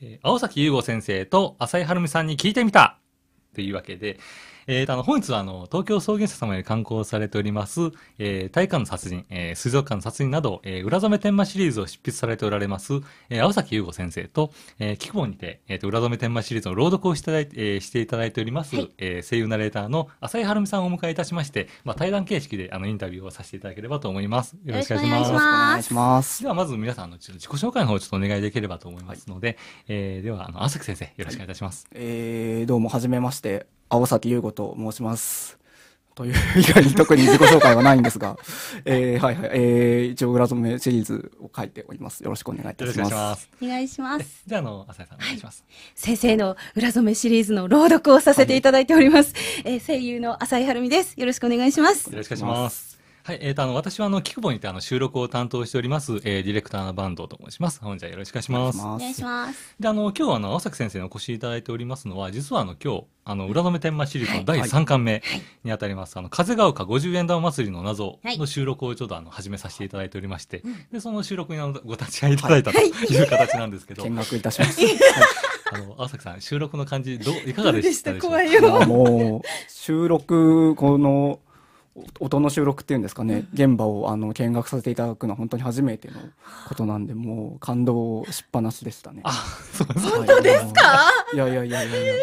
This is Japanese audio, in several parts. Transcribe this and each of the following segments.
え青崎優吾先生と浅井晴美さんに聞いてみたというわけで、えー、あの本日はあの東京創原社様に刊行されております、えー、体育館の殺人、えー、水族館の殺人など、えー、裏染天満シリーズを執筆されておられます、えー、青崎優吾先生と、えー、キクボンにて、えーと、と裏染天満シリーズの朗読をしただいえー、していただいております、はい、えー、声優ナレーターの浅井晴美さんをお迎えいたしまして、まあ、対談形式であのインタビューをさせていただければと思います。よろしくお願いします。よろしくお願いしますではまず皆さんのちょっと自己紹介の方をちょっとお願いできればと思いますので、はい、えー、ではあの浅崎先生よろしくお願いいたします。はい、えー、どうもはめましてして青崎優吾と申します。という以外に特に自己紹介はないんですが、えー、はいはい、えー、一応裏染めシリーズを書いております。よろしくお願いいたします。お願いします。じゃあ、あの、浅井さんお願いします、はい、先生の裏染めシリーズの朗読をさせていただいております。はい、えー、声優の浅井晴美です。よろしくお願いします。よろしくお願いします。はい、えーと、あの私はあのキクボにてあの収録を担当しております、えー、ディレクターの坂東と申します。本日はよろしくお願いします。お願いします。であの今日あの青崎先生にお越しいただいておりますのは実はあの今日あの裏止め天満シリーズの第3巻目にあたります、はいはい、あの風が丘五十円玉祭りの謎の収録をちょうどあの始めさせていただいておりまして、はい、でその収録にあの、ご立ち会いいただいたという形なんですけど、見学いたします。あの青崎さん収録の感じどういかがでしたでしょうか。もう収録この音の収録っていうんですかね、現場をあの見学させていただくのは本当に初めてのことなんでもう感動しっぱなしでしたね。でい、本当ですかいやいやいやいやいや。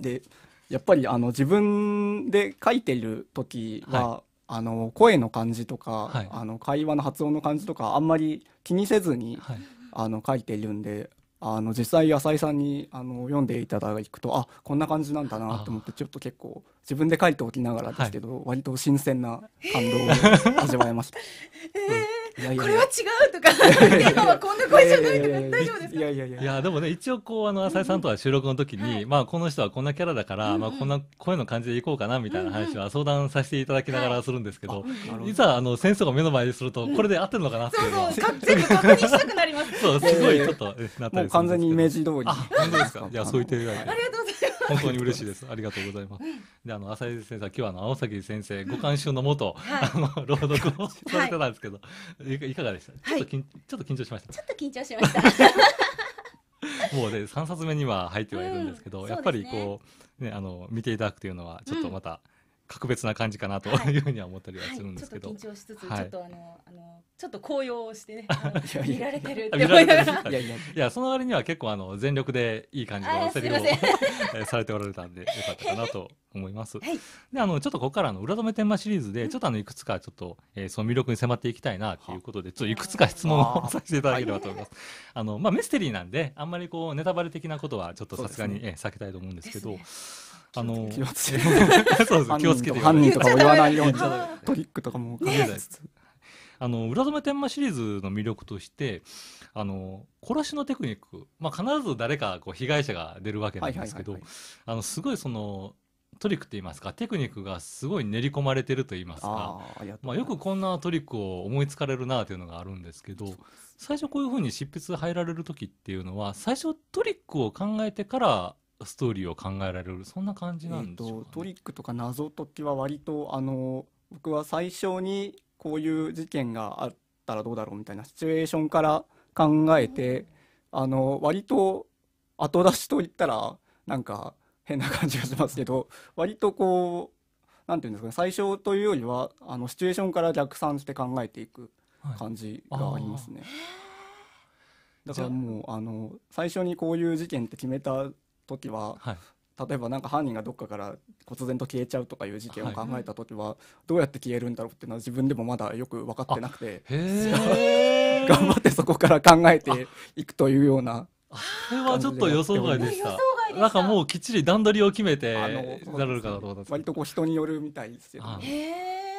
でやっぱりあの自分で書いてる時は、はい、あの声の感じとか、はい、あの会話の発音の感じとかあんまり気にせずに、はい、あの書いてるんであの実際浅井さんにあの読んでいただくとあこんな感じなんだなと思ってちょっと結構自分で書いておきながらですけど、はい、割と新鮮な感動を味わえました。え ーこれは違うとか今 はこんな声じゃないとか大丈夫ですかいやいやいやいやでもね一応こうあの浅井さんとは収録の時に、まあこの人はこんなキャラだから、まあこんな声の感じでいこうかなみたいな話は相談させていただきながらするんですけど、実はあの先生が目の前にするとこれで合ってるのかなっていうそうそう全部確認したくなりますそうすごいちょっとなったりするんですけど完全にイメージ通りあ本当ですかいやそう言っていただいてありがとう本当に嬉しいです。ありがとうございます。で、あの浅井先生、今日はあの青崎先生、ご監修のもと、あの朗読をされてたんですけど、い、かがでした。ちょっと緊張しました。ちょっと緊張しました。もうね、三冊目には入ってはいるんですけど、やっぱりこう、ね、あの見ていただくというのは、ちょっとまた。格別な感じかなというふうには思ったりはするんですけど、はいはい、ちょっと緊張しつつ、はい、ちょっとあのあのちょっと高揚してね 見られてるって思いながらいやいやその割には結構あの全力でいい感じのセリフをされておられたんでよかったかなと思います、はい、であのちょっとここからの裏止め天満シリーズでちょっとあのいくつかちょっと、えー、その魅力に迫っていきたいなということでちょっといくつか質問をさせていただければと思いますあのまあメステリーなんであんまりこうネタバレ的なことはちょっとさすがに、ねえ避けたいと思うんですけど。あの、気をつけて。そうそう気をつけて。犯人とかも言わないように、トリックとかも考えあの、裏染天満シリーズの魅力として、あの、殺しのテクニック、まあ、必ず誰かこう被害者が出るわけなんですけど、あの、すごいその、トリックといいますかテクニックがすごい練り込まれてるといいますかまあ、よくこんなトリックを思いつかれるなというのがあるんですけど最初こういうふうに執筆入られる時っていうのは最初トリックを考えてからストーリーを考えられるそんな感じなんでしょう、ねえー、トリックとか謎解きは割とあの僕は最初にこういう事件があったらどうだろうみたいなシチュエーションから考えて、あの割と後出しといったらなんか変な感じがしますけど 割とこうなんていうんですかね最初というよりはあのシチュエーションから逆算して考えていく感じがありますね。はい、だからもうあの最初にこういう事件って決めた時は、はい、例えばなんか犯人がどっかから忽然と消えちゃうとかいう事件を考えた時は、どうやって消えるんだろうっていうのは自分でもまだよく分かってなくて 頑張ってそこから考えていくというような。それはちょっと予想外でした。なんかもうきっちり段取りを決めてなるかなと思った割とこう人によるみたいですよね。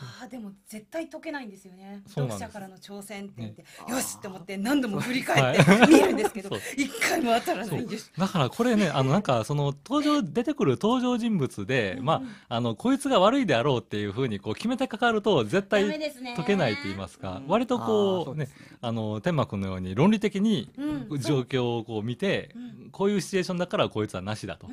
ああでも絶対解けないんですよね読者からの挑戦って言って、ね、よしって思って何度も振り返って 見るんですけど一、回も当たらないんですだからこれねあのなんかその登場出てくる登場人物で、まああのこいつが悪いであろうっていうふうにこう決めてかかると絶対解けないって言いますか割とこうねあの天幕のように論理的に状況をこう見て、こういうシチュエーションだからこいつはなしだと。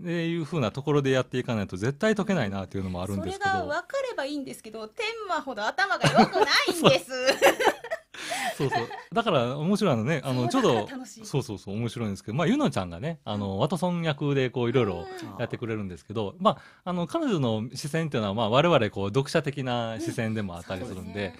っていうふうなところでやっていかないと絶対解けないなっていうのもあるんですけど。それが分かればいいんですですけど天馬ほど頭が良くないんですそうそうだから面白いのねあのちょうどそうそうそう面白いんですけどまあゆのちゃんがねあの、ワトソン役でこういろいろやってくれるんですけど、まああの彼女の視線っていうのはまあ我々こう読者的な視線でもあったりするんで。うん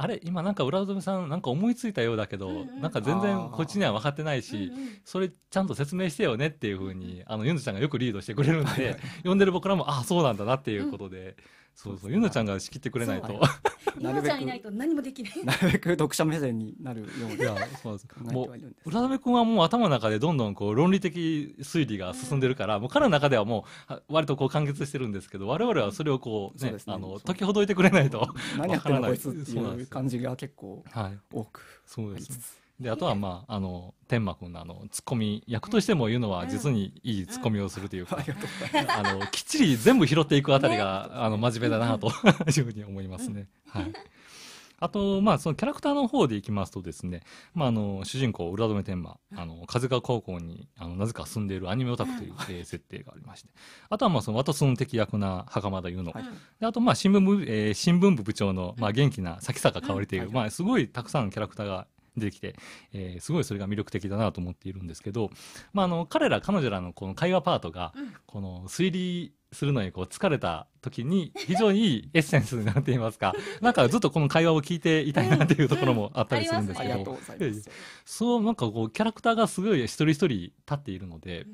あれ今なんか浦富さんなんか思いついたようだけど、うんうん、なんか全然こっちには分かってないし、うんうん、それちゃんと説明してよねっていうふうに、あのユんちゃんがよくリードしてくれるんで、読んでる僕らもああそうなんだなっていうことで、うそうそう、ゆのちゃんが仕切ってくれないと。ゆのちゃんいないと何もできない。なるべく読者目線になるように。いや、そうです。もう、浦辺君はもう頭の中でどんどんこう論理的推理が進んでるから、もう彼の中ではもう、割とこう完結してるんですけど、我々はそれをこう、ね、あの、解きほどいてくれないと。何やってんのこいつっていう感じが結構多く。そうです。であとはまああの天馬君のあのツッコミ役としても言うのは実にいいツッコミをするというか、あのきっちり全部拾っていくあたりが、あの真面目だなと いうふうに思いますね。はい。あと、まあ、そのキャラクターの方でいきますとですね、まあ、あの、主人公、浦留天馬、あの、風川高校に、あの、なぜか住んでいるアニメオタクという、えー、設定がありまして、あとは、まあ、その、私の敵役な袴田優乃、はい、あと、まあ、新聞部、えー、新聞部部長の、まあ、元気な咲坂香織という、まあ、すごいたくさんキャラクターが出てきて、えー、すごいそれが魅力的だなと思っているんですけど、まあ、あの彼ら彼女らのこの会話パートが、この推理するのにこう疲れた時に非常にいい エッセンスになっていますかなんかずっとこの会話を聞いていたいなというところもあったりするんですけど、そうなんかこうキャラクターがすごい一人一人立っているので、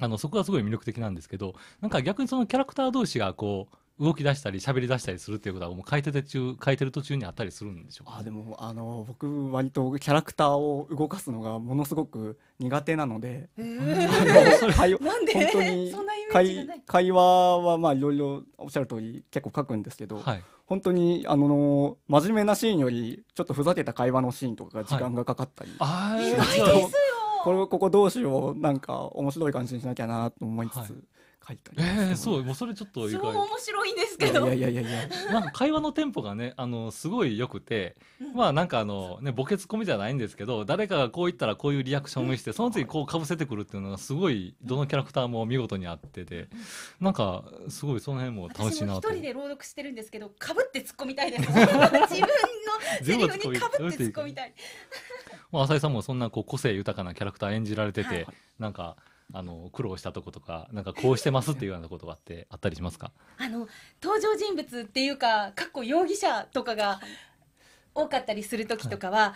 あのそこがすごい魅力的なんですけどなんか逆にそのキャラクター同士がこう動き出したり喋り出したりするっていうことはもう書いてて中書いてる途中にあったりするんでしょうあでもあの僕割とキャラクターを動かすのがものすごく苦手なので、えー、れなんで本当に会会話はまあいろいろおっしゃる通り結構書くんですけど、はい、本当にあの真面目なシーンよりちょっとふざけた会話のシーンとかが時間がかかったり、はい、意外ですよこれここどうしようなんか面白い感じにしなきゃなと思いつつ。はい書いたり、えー、そうもうそれちょっと意外面白いんですけどいやいやいやいやなんか会話のテンポがねあのすごい良くて、まあなんかあのねボケツッコミじゃないんですけど誰かがこう言ったらこういうリアクションをして、その次こうかぶせてくるっていうのがすごいどのキャラクターも見事にあってて、なんかすごいその辺も楽しいなと一人で朗読してるんですけどかぶって突っ込みたいです自分のセリフにかぶって突っ込みたいまあ、浅井さんもそんなこう個性豊かなキャラクター演じられてて、はい、なんかあの苦労したとことかなんかこうしてますっていうようなことがあってあったりしますかあの登場人物っていうかかっこ容疑者とかが多かったりする時とかは、は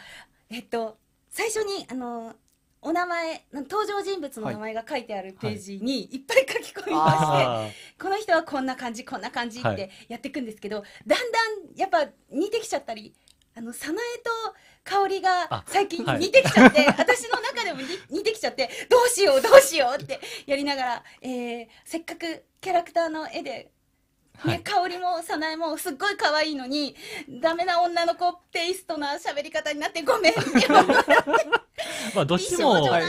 い、えっと最初にあのお名前登場人物の名前が書いてあるページにいっぱい書き込みまして、はいはい、この人はこんな感じこんな感じってやっていくんですけど、だんだんやっぱ似てきちゃったり。あの早苗と香りが最近似てきちゃって、はい、私の中でも似てきちゃってどうしようどうしようってやりながら、えー、せっかくキャラクターの絵でね、はい、香りも早苗もすっごい可愛いのにダメな女の子テイストな喋り方になってごめんって まあどっちも、はい、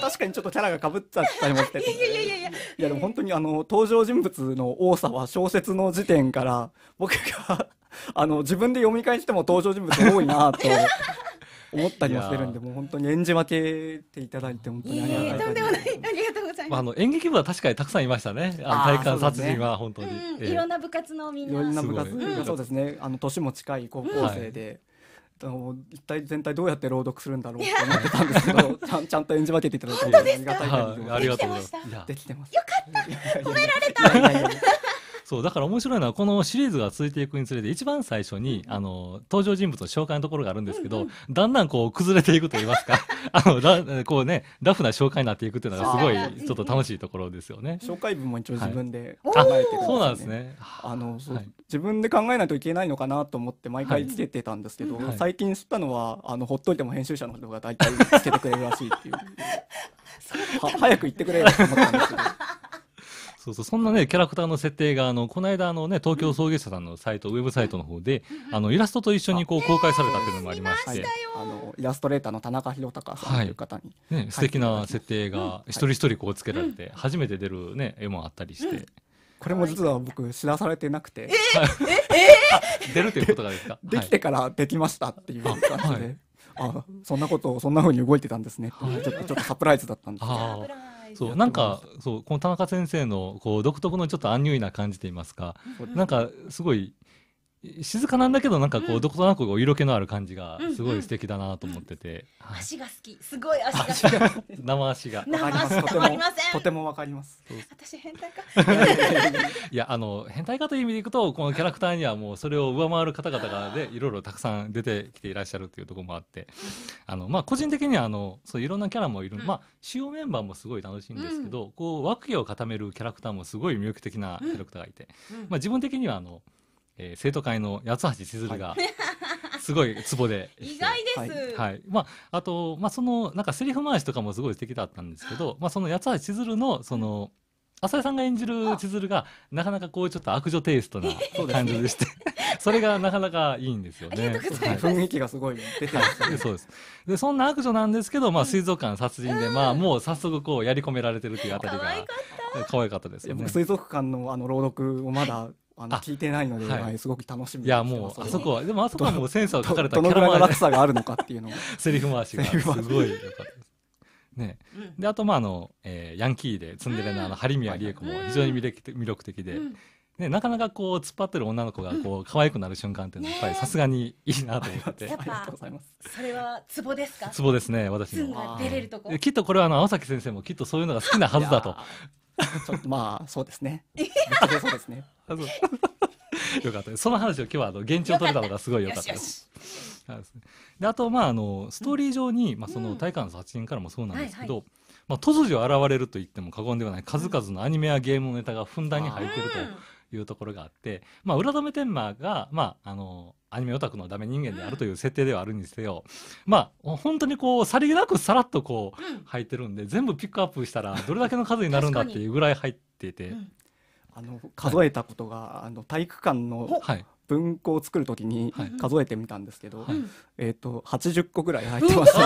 確かにちょっとキャラがかぶっちゃったりもしてていやいやいやいやいやでも本当にあの登場人物の多さは小説の時点から僕が あの自分で読み返しても登場人物多いなと。思ったりもしてるんで、もう本当に演じ分けていただいて、本当にありがとうございます。いいありがとうございます。あの演劇部は確かにたくさんいましたね。あの体幹殺人は本当に、いろんな部活のみんな。いろんな部活そうですね。あの年も近い高校生で。うん、一体全体どうやって朗読するんだろうと思ってたんですけどちゃんちゃんと演じ分けていただいてありがありがとうございますできてますよかった褒められたそうだから面白いのはこのシリーズが続いていくにつれて一番最初に、あの登場人物の紹介のところがあるんですけど、だんだんこう崩れていくと言いますか あのだこうねラフな紹介になっていくっていうのがすごいちょっと楽しいところですよね。紹介文も一応自分で考えてい、そうなんですね。あの、自分で考えないといけないのかなと思って毎回つけてたんですけど、最近知ったのはあのほっといても編集者の人が大体つけてくれるらしいっていう。は早く言ってくれよと思ったんですけど。そうそう、そんなね、キャラクターの設定が、あの、この間、あのね、東京創業者さんのサイト、ウェブサイトの方で、あの、イラストと一緒にこう公開されたっていうのもありまして、あの、イラストレーターの田中宏隆さんという方に。ね、素敵な設定が、一人一人こうつけられて、初めて出るね、絵もあったりして。これも実は僕知らされてなくて、出るということがですか できてからできましたっていう感じで、あそんなことそんなふうに動いてたんですね、ちょっとちょっとサプライズだったんですけど。そうなんかそうこの田中先生のこう独特のちょっとアンニュイな感じといいますか、なんかすごい静かなんだけどなんかこう、どことなくお色気のある感じがすごい素敵だなと思ってて、うんうんはい、足が好きすごい足が好き生足が生足たまりませんとてもわかります私変態か いやあの変態かという意味でいくとこのキャラクターにはもうそれを上回る方々がでいろいろたくさん出てきていらっしゃるっていうところもあってあのまあ個人的にはあのそういろんなキャラもいる、うん、まあ主要メンバーもすごい楽しいんですけど、こう枠を固めるキャラクターもすごい魅力的なキャラクターがいて、まあ自分的にはあのえー、生徒会の八橋千鶴が、すごいツボで、意外です、はい、まあ、あと、まあ、そのなんかセリフ回しとかもすごい素敵だったんですけど、まあ、その八橋千鶴のその浅井さんが演じる千鶴がなかなかこうちょっと悪女テイストな 感じでしてそれがなかなかいいんですよね。はい、雰囲気がすごい出てます、ね、そうです。で、そんな悪女なんですけど、まあ、水族館殺人で、まあ、もう早速こうやり込められてるっていうあたりが。可愛かったです、ね。水族館のあの朗読をまだあの聞いてないので、はい、すごく楽しみいやもうあそこはでもあそこはもうセンサーを書かれたキャラの落差があるのかっていうの セリフ回しがすごい良かったです。ね、であとまああの、えー、ヤンキーでツンデレのあの張宮理恵子も非常に魅力的魅力的で、ね、なかなかこう突っ張ってる女の子がこう可愛くなる瞬間っていうのはやっぱりさすがにいいなと思って、ね、いますそれはツボですかツボですね私のきっとこれはあの青崎先生もきっとそういうのが好きなはずだとまあそうですね。そうですね。よかったその話を今日はあの現地を取れたのがすごい良かったです。はいですであとまああのストーリー上に、まあ、その大観の殺人からもそうなんですけど、はいはいまあ、突如現れると言っても過言ではない数々のアニメやゲームのネタがふんだんに入っているというところがあって、まあ、裏止め天馬が、まあ、あのアニメオタクのダメ人間であるという設定ではあるにせよ、まあ本当にこうさりげなくさらっとこう入ってるんで、全部ピックアップしたらどれだけの数になるんだっていうぐらい入っていて。あの数えたことが、はい、あの体育館の、はい、文庫を作るときに数えてみたんですけど、はい、えっ、ー、と80個ぐらい入ってますね、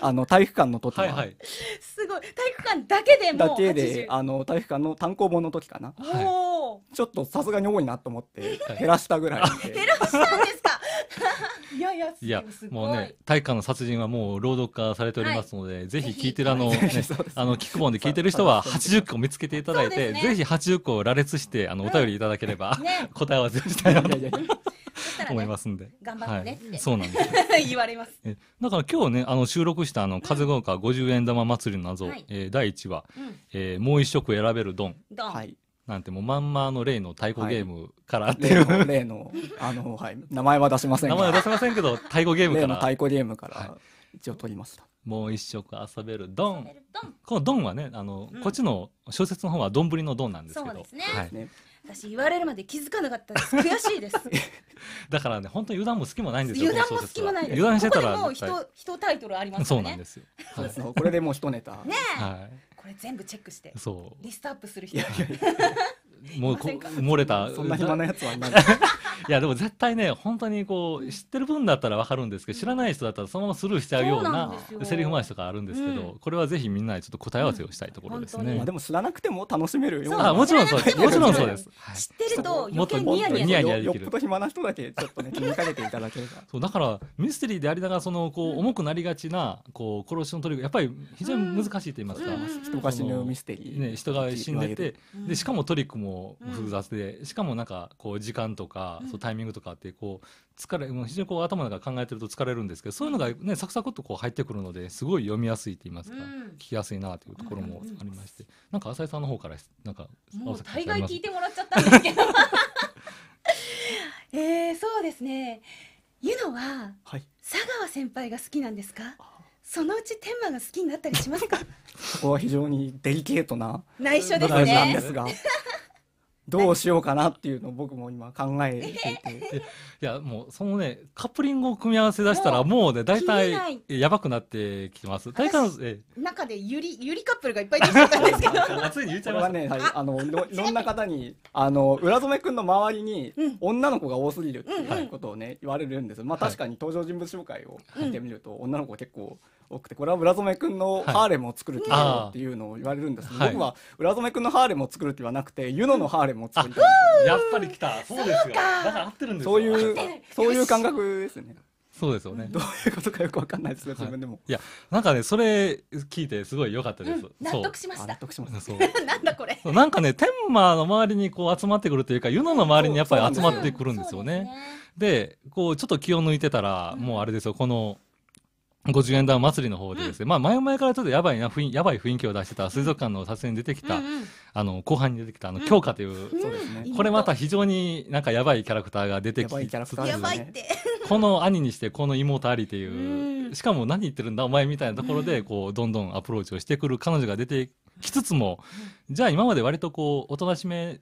あの体育館の時は、はいはい、すごい体育館だけでだけであの体育館の単行本の時かな、はい、ちょっとさすがに多いなと思って減らしたぐらい減らしたんですかいやいや、いや、もうね、体育の殺人はもう朗読化されておりますので、はい、ぜひ聞いてるあの、ね、あの、聞く本で聞いてる人は80個見つけていただいて、ね、ぜひ80個羅列して、あの、お便りいただければ、うんね、答え合わせしたいなと。思いますんで。頑張ってね、はい、そうなんです。言われます。だから今日ね、あの収録したあの風が丘五十円玉祭りの謎、はい、えー、第一話、うん、えー、もう一色選べるドン。ドン。はいなんてもうまんまの例の太鼓ゲームからっていう、はい、例のあの、はい、名前は出しません名前は出しませんけど太鼓ゲームから太鼓ゲームから、一応取りました、はい、もう一色遊べるドンこのドンはねあの、うん、こっちの小説の方はどんぶりのドンなんですけどそうですね、はいね私言われるまで気づかなかったです悔しいです だからね本当に油断も隙もないんですよ油断も隙もないです油断してたらここでもう一タイトルありますねそうなんですよ、はい、これでもう一ネタね、はい、これ全部チェックしてそうリストアップする人もうこ漏れたそんな暇なやつはいないいやでも絶対ね本当にこう知ってる分だったら分かるんですけど、知らない人だったらそのままスルーしちゃうようなセリフ回しとかあるんですけど、うん、これはぜひみんなにちょっと答え合わせをしたいところですね、まあ、でも知らなくても楽しめるようなもちろんそうですもちろんそうです、知ってると余計ニヤニヤできるよっぽど暇な人だけちょっとね気にかけていただければそうだからミステリーでありながらそのこう重くなりがちなこう殺しのトリックやっぱり非常に難しいと言いますか、人が死ぬミステリー、ね、人が死んでて、でしかもトリックも複雑で、しかもなんかこう時間とかそうタイミングとかってこう疲れもう非常にこう頭の中考えてると疲れるんですけどそういうのが、ね、サクサクっとこう入ってくるのですごい読みやすいと言いますか、聞きやすいなというところもありまして、うなんか浅井さんの方からなんかもう大概聞いてもらっちゃったんですけど えー、そうですね湯野は、はい、佐川先輩が好きなんですかそのうち天満が好きになったりしますか ここは非常にデリケートな内緒ですねどうしようかなっていうのを僕も今考えていて いやもうそのねカップリングを組み合わせ出したらもうね大体やばくなってきてます大体中でゆりゆりカップルがいっぱい出てたんですけどつ いに言っちゃいましたね、はい、あのいろんな方にあの浦染くんの周りに、女の子が多すぎるっていうことをね、言われるんですまあ確かに登場人物紹介を見てみると、女の子結構多くてこれは浦染君のハーレムを作るっていうのを言われるんですけど、はい、僕は浦染君のハーレムを作るってなくてユノのハーレムを作るやっぱり来たそうですよだから合ってるんですそういうそういう感覚ですねそうですよね、うん、どういうことかよくわかんないですね、自分でもいやなんかねそれ聞いてすごい良かったです、うん、納得しました納得しました なんだこれなんかね天満の周りにこう集まってくるというかユノの周りにやっぱり集まってくるんですよねで、ね、こうちょっと気を抜いてたら、うん、もうあれですよこの五次元玉祭りの方でですね、うん、まあ前々からちょっとやばいな、やばい雰囲気を出してた水族館の撮影に出てきた、うんうん、あの、後半に出てきた、あの、京花という、うんうん、これまた非常になんかやばいキャラクターが出てきて、やばい、この兄にしてこの妹ありっていう、しかも何言ってるんだお前みたいなところで、こう、どんどんアプローチをしてくる彼女が出てきつつも、じゃあ今まで割とこう、おとなしめ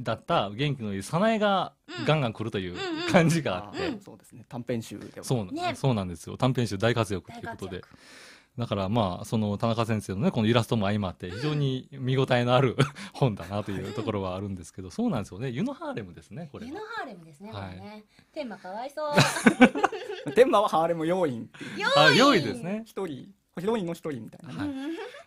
だった元気のいい早苗がガンガン来るという感じがあって、うんうんうん、そうですね短編集でそう,、ね、そうなんですよ短編集大活躍ということでだからまあその田中先生のねこのイラストも相まって非常に見応えのある 本だなというところはあるんですけど、そうなんですよね湯のハーレムですねこれ湯のハーレムですね、はい、テーマかわいそうテーマはハーレム要員要員要員ですね一人ヒロインの一人みたいな、ね。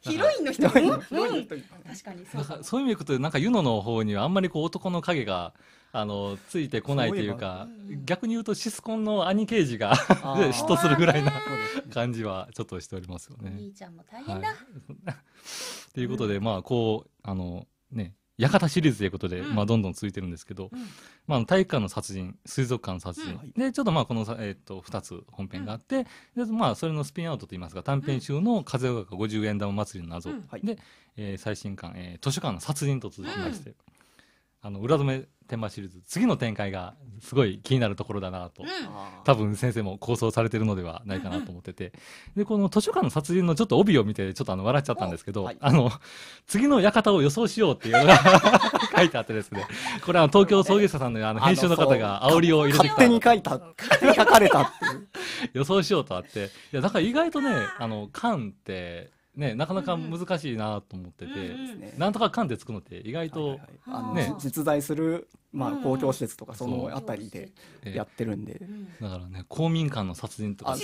ヒロインの人、う確かにそう。そういう意味でいうと、なんかユノの方にはあんまりこう男の影が。あのついてこないというか、うん、逆に言うとシスコンの兄刑事が 嫉妬するぐらいな感じはちょっとしておりますよね。兄ちゃんも大変だ、はい、いうことで、まあこうあのね館シリーズということで、まあ、どんどん続いてるんですけど、まあ、体育館の殺人水族館の殺人、でちょっとまあこの、えー、と2つ本編があって、でまあ、それのスピンアウトといいますか短編集の「風岡五十円玉祭りの謎」で、えー、最新刊、えー「図書館の殺人」と続きまして。あの裏止め天満シリーズ次の展開がすごい気になるところだなと、うん、多分先生も構想されてるのではないかなと思ってて、でこの図書館の殺人のちょっと帯を見てちょっとあの笑っちゃったんですけど、はい、あの次の館を予想しようっていうのが 書いてあってですねこれは東京創業者さんのあの編集の方が煽りを入れてきた勝手に書いた書かれた 予想しようとあっていやだから意外とねあの館ってね、なかなか難しいなと思ってて、うん、なんとかかんでつくのって意外と、あの、ね、実在する、まあ、公共施設とかその辺りでやってるんで、だからね公民館の殺人とか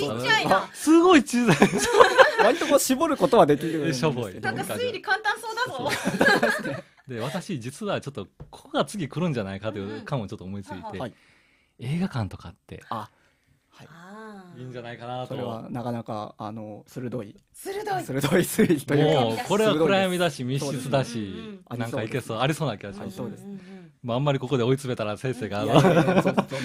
すごい小さい 割とこう絞ることはできるんですけどなんか推理簡単そうだぞで私実はちょっとここが次来るんじゃないかというかもちょっと思いついて、はい、映画館とかってあいいんじゃないかなと。それはなかなかあの鋭い鋭い鋭い推理というか。これは暗闇だし密室だし、なんかいけそうありそうな気がします。そうです。まあ、あんまりここで追い詰めたら先生が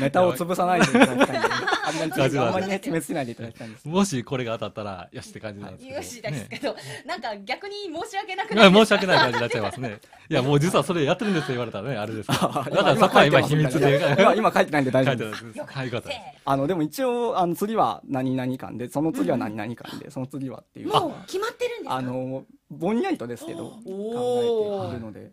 ネタを潰さないでいただきたい あんまりね詰めつないでいただきたいんですもしこれが当たったらよしって感じなんですけどよしですけど、ね、なんか逆に申し訳なくな申し訳ない感じになっちゃいますねいやもう実はそれやってるんですと言われたらねあれです だからそこは今秘密で今今書いてないんで大丈夫ですいよかったあのでも一応あの次は何々館でその次は何々館でその次はっていうもう決まってるんですあのぼんやりとですけど考えているので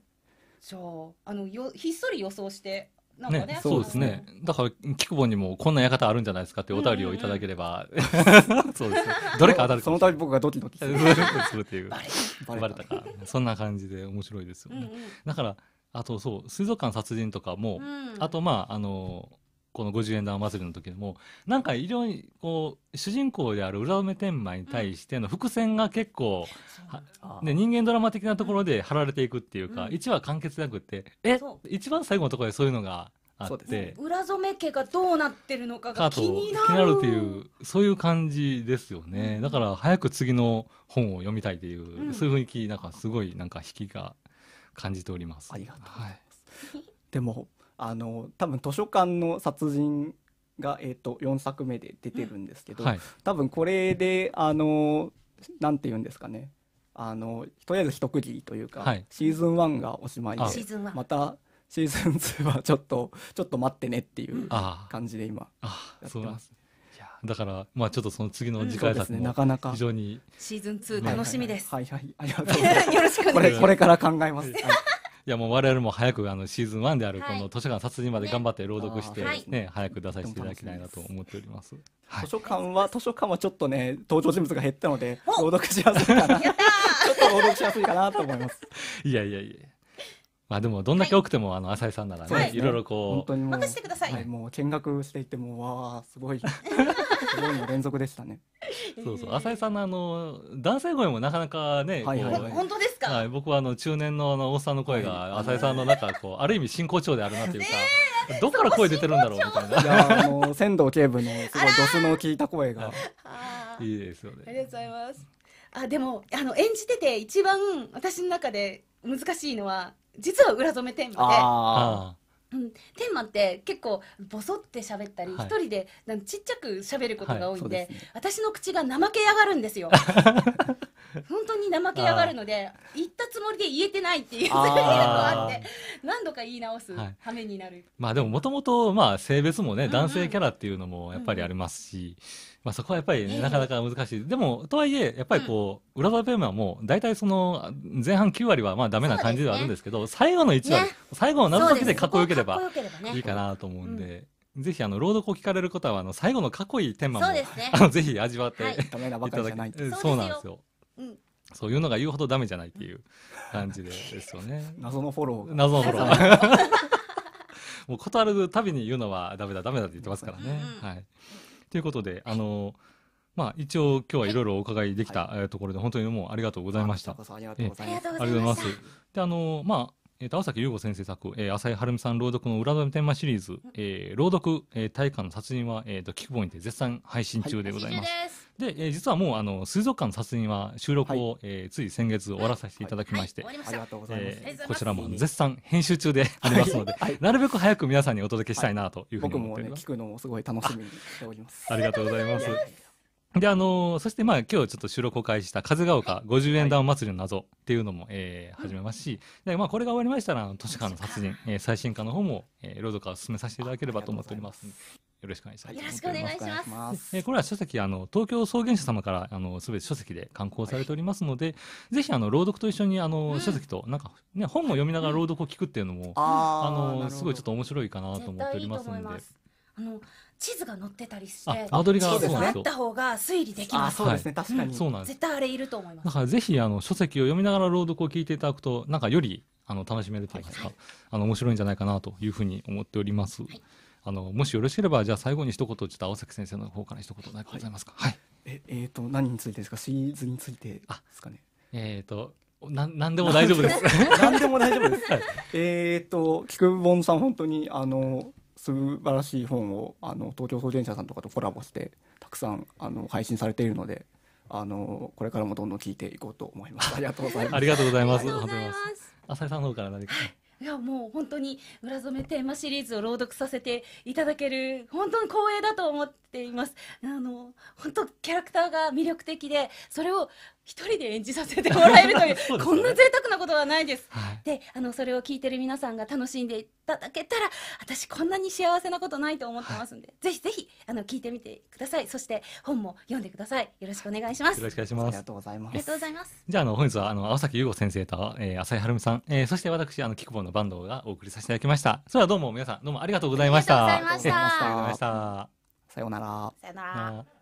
じゃああのよひっそり予想してなんかねねそうですねだから菊クにもこんな館あるんじゃないですかってお便りをいただければ、そうですどれか当たるその度僕がドキドキするっていうバレたかそんな感じで面白いですよね、だからあとそう水族館殺人とかも、あとまああのこの50円玉祭りの時でも、なんか非常にこう、主人公である埋め天満に対しての伏線が結構、うん、で人間ドラマ的なところで貼られていくっていうか、うん、1話完結なくて、え、一番最後のところでそういうのが、あって裏染家がどうなってるのかが気になるっていうそういう感じですよね、うん、だから早く次の本を読みたいという、うん、そういう雰囲気なんかすごいなんか引きが感じております。ありがとう、はい、でもあの多分図書館の殺人が、えーと、と4作目で出てるんですけど、はい、多分これであのなんて言うんですかねあのとりあえず一区切りというか、はい、シーズン1がおしまいでまたシーズン2は ちょっとちょっと待ってねっていう感じで今やってます。だからまあちょっとその次の次回作も非常に、ね、なかなかシーズン2楽しみです。はいはい、はい、ありがとうございます。よろしくこれこれから考えます。はいやもう我々も早くあのシーズン1であるこの図書館殺人まで頑張って朗読してね早く出させていただきたいなと思っております。図書館は 図書館はちょっとね登場人物が減ったので 朗読しやすいかな。ちょっと朗読しやすいかなと思います。いやいやいや。まあでもどんだけ多くても、あの浅井さんならね、い、ろいろこう本当にもう,、はい。もう見学していてもわあすごいすごいの連続でしたね。そうそう浅井さんのあの男性声もなかなかね、はいはい本当ですか、はい、僕はあの中年のあのおっさんの声が浅井さんの中こう ある意味進行調であるなというか。どっから声出てるんだろうみたいな。いやあの仙道警部のすごいドスの聞いた声が。いいですよね。ありがとうございます。あでもあの演じてて一番私の中で難しいのは実は裏染め天狗ああうん、テーマって結構ボソって喋ったり一、はい、人でなんちっちゃく喋ることが多いんではいでね、私の口が怠けやがるんですよ 本当に怠けやがるので言ったつもりで言えてないっていうの あって何度か言い直すはめになる、はい、まあでももともとまあ性別もね、男性キャラっていうのもやっぱりありますし、まあそこはやっぱり、なかなか難しいでもとはいえやっぱりこう、うん、裏側ペームはもう大体その前半9割はまあダメな感じではあるんですけど、ね、最後の1割、ね、最後の謎だけでかっこよければいいかなと思うんで。ぜひあの朗読を聞かれる方はあの最後のかっこいいテーマも、ね、あのぜひ味わって、はい、いただきそうなんですよ。そういうのが言うほどダメじゃないっていう感じでですよね 謎のフォロー謎のフォロー もう断るたびに言うのはダメだダメだって言ってますからね、はいということであのまあ、一応今日はいろいろお伺いできた、ところで本当にもうありがとうございました。ありがとうございます。ありがとうございます。であのまあえー、と青崎優吾先生作、えー、浅井晴美さん朗読の裏のテーマシリーズ「えー、朗読、えー、大化の殺人は」えー、とキクボインで絶賛配信中でございます。はいで、えー、実はもうあの水族館の撮影は収録を、はい、えー、つい先月終わらさせていただきまして、はいはい、ありがとうございます、えー、こちらも絶賛編集中でありますので、なるべく早く皆さんにお届けしたいなというふうに思っております。僕も、ね、聞くのもすごい楽しみにしております。ありがとうございます。で、あのー、そしてまあ今日ちょっと収録を開始した風が丘五十円玉祭りの謎っていうのも、えー、始めますし、で、まあこれが終わりましたら、あの、都市間の殺人、えー、最新刊の方も、えー、朗読を進めさせていただければと思っております。よろしくお願いします。よろしくお願いします。えー、これは書籍あの東京創原者様からあのすべて書籍で刊行されておりますので、はい、ぜひあの朗読と一緒にあの、うん、書籍となんかね本を読みながら朗読を聞くっていうのも、うん、あのすごいちょっと面白いかなと思っておりますので。あの地図が載ってたりしてアドリが地図があった方が推理できますそうですね、はい、確かに、そうなんです絶対あれいると思いますだからぜひあの書籍を読みながら朗読を聞いていただくとなんかよりあの楽しめるといいますか、あの面白いんじゃないかなというふうに思っております。はいあのもしよろしければじゃあ最後に一言ちょっと青崎先生の方から一言何かございますか。はい。はい、ええー、と何についてですかシリーズについてですかね。えっ、ー、となん何でも大丈夫です。何 でも大丈夫です。はい、えっと菊本さん本当にあの素晴らしい本をあの東京送電車さんとかとコラボしてたくさんあの配信されているので。あのこれからもどんどん聞いていこうと思います。ありがとうございます。ありがとうございます。うございま浅井さんの方から何か。いやもう本当に裏染めテーマシリーズを朗読させていただける本当に光栄だと思っていますあの本当キャラクターが魅力的でそれを一人で演じさせてもらえるという う、ね、こんな贅沢なことはないです。はい、であのそれを聞いてる皆さんが楽しんでいただけたら私こんなに幸せなことないと思ってますんで、はい、ぜひぜひあの聞いてみてくださいそして本も読んでくださいよろしくお願いします。よろしくお願いしますありがとうございます。ありがとうございますじゃあの本日はあの青崎優吾先生と、えー、浅井晴美さん、えー、そして私あのキクボのバンドがお送りさせていただきました。それではどうも皆さんどうもありがとうございました。ありがとうございました。さようなら。さようなら。